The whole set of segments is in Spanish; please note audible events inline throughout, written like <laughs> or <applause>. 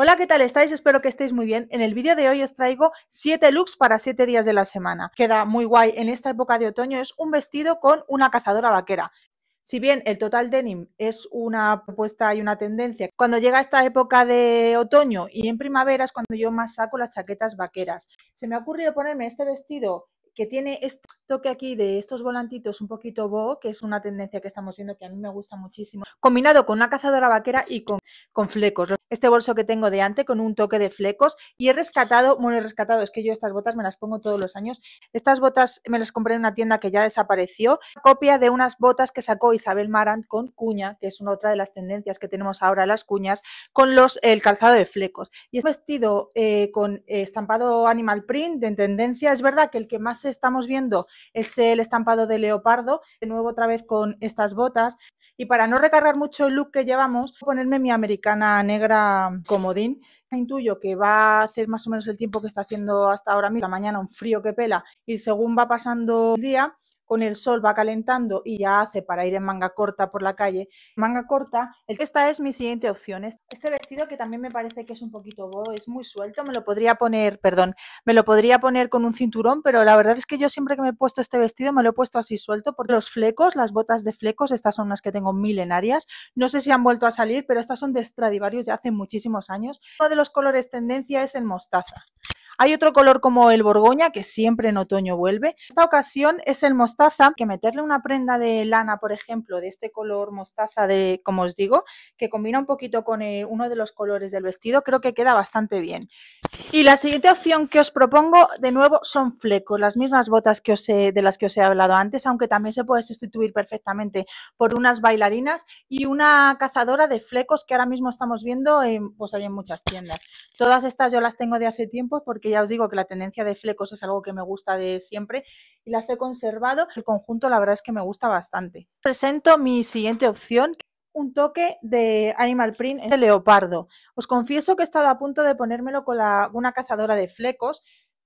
Hola, ¿qué tal estáis? Espero que estéis muy bien. En el vídeo de hoy os traigo 7 looks para 7 días de la semana. Queda muy guay en esta época de otoño, es un vestido con una cazadora vaquera. Si bien el total denim es una propuesta y una tendencia, cuando llega esta época de otoño y en primavera es cuando yo más saco las chaquetas vaqueras. Se me ha ocurrido ponerme este vestido que tiene este toque aquí de estos volantitos un poquito bo, que es una tendencia que estamos viendo que a mí me gusta muchísimo, combinado con una cazadora vaquera y con, con flecos este bolso que tengo de antes con un toque de flecos y he rescatado, bueno, he rescatado, es que yo estas botas me las pongo todos los años. Estas botas me las compré en una tienda que ya desapareció, copia de unas botas que sacó Isabel Marant con cuña, que es una otra de las tendencias que tenemos ahora las cuñas, con los, el calzado de flecos. Y es vestido eh, con estampado animal print de tendencia. Es verdad que el que más estamos viendo es el estampado de leopardo, de nuevo otra vez con estas botas. Y para no recargar mucho el look que llevamos, ponerme mi americana negra comodín. Intuyo que va a hacer más o menos el tiempo que está haciendo hasta ahora mismo, la mañana un frío que pela y según va pasando el día con el sol va calentando y ya hace para ir en manga corta por la calle. Manga corta, esta es mi siguiente opción. Este vestido que también me parece que es un poquito bobo, es muy suelto, me lo podría poner, perdón, me lo podría poner con un cinturón, pero la verdad es que yo siempre que me he puesto este vestido me lo he puesto así suelto porque los flecos, las botas de flecos, estas son unas que tengo milenarias. No sé si han vuelto a salir, pero estas son de Stradivarius de hace muchísimos años. Uno de los colores tendencia es el mostaza. Hay otro color como el borgoña que siempre en otoño vuelve. Esta ocasión es el mostaza, que meterle una prenda de lana, por ejemplo, de este color mostaza de, como os digo, que combina un poquito con eh, uno de los colores del vestido, creo que queda bastante bien. Y la siguiente opción que os propongo, de nuevo, son flecos, las mismas botas que os de las que os he hablado antes, aunque también se puede sustituir perfectamente por unas bailarinas y una cazadora de flecos que ahora mismo estamos viendo pues hay en muchas tiendas. Todas estas yo las tengo de hace tiempo porque ya os digo que la tendencia de flecos es algo que me gusta de siempre y las he conservado. El conjunto la verdad es que me gusta bastante. Presento mi siguiente opción, un toque de animal print de leopardo. Os confieso que he estado a punto de ponérmelo con una cazadora de flecos,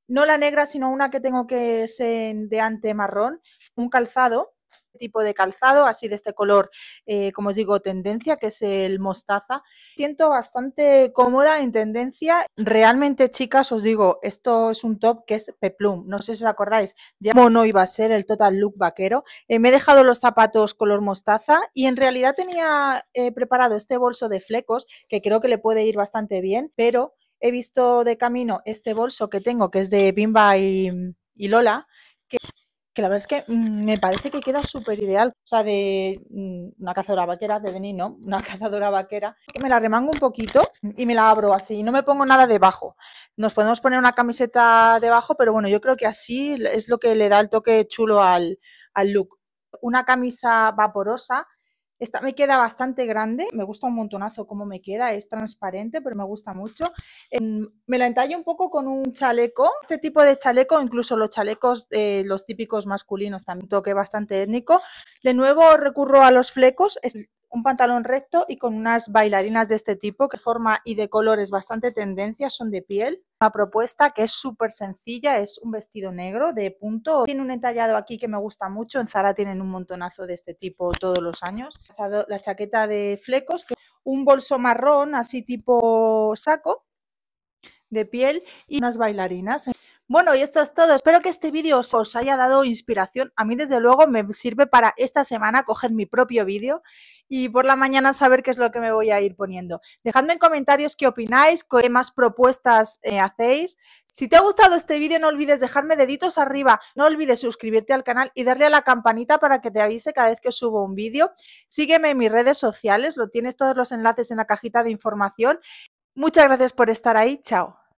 no la negra, sino una que tengo que ser de ante marrón, un calzado tipo de calzado, así de este color, eh, como os digo, tendencia, que es el mostaza. Siento bastante cómoda en tendencia. Realmente, chicas, os digo, esto es un top que es peplum. No sé si os acordáis, ya no iba a ser el total look vaquero. Eh, me he dejado los zapatos color mostaza y en realidad tenía eh, preparado este bolso de flecos que creo que le puede ir bastante bien, pero he visto de camino este bolso que tengo, que es de Bimba y, y Lola, que que la verdad es que mm, me parece que queda súper ideal. O sea, de mm, una cazadora vaquera, de venir, ¿no? Una <laughs> cazadora vaquera. Que me la remango un poquito y me la abro así. No me pongo nada debajo. Nos podemos poner una camiseta debajo, pero bueno, yo creo que así es lo que le da el toque chulo al, al look. Una camisa vaporosa esta me queda bastante grande, me gusta un montonazo cómo me queda, es transparente, pero me gusta mucho. Em, me la entallo un poco con un chaleco, este tipo de chaleco, incluso los chalecos, los típicos masculinos, también toque bastante étnico. De nuevo recurro a los flecos, un pantalón recto y con unas bailarinas de este tipo, que forma y de colores bastante tendencia, son de piel. Una propuesta que es súper sencilla, es un vestido negro de punto. Tiene un entallado aquí que me gusta mucho, en Zara tienen un montonazo de este tipo todos los años. La chaqueta de flecos, un bolso marrón así tipo saco de piel y unas bailarinas. Bueno, y esto es todo. Espero que este vídeo os, haya dado inspiración. A mí, desde luego, me sirve para esta semana coger mi propio vídeo y por la mañana saber qué es lo que me voy a ir poniendo. Dejadme en comentarios qué opináis, qué más propuestas eh, hacéis. Si te ha gustado este vídeo, no olvides dejarme deditos arriba, no olvides suscribirte al canal y darle a la campanita para que te avise cada vez que subo un vídeo. Sígueme en mis redes sociales, lo tienes todos los enlaces en la cajita de información. Muchas gracias por estar ahí, chao.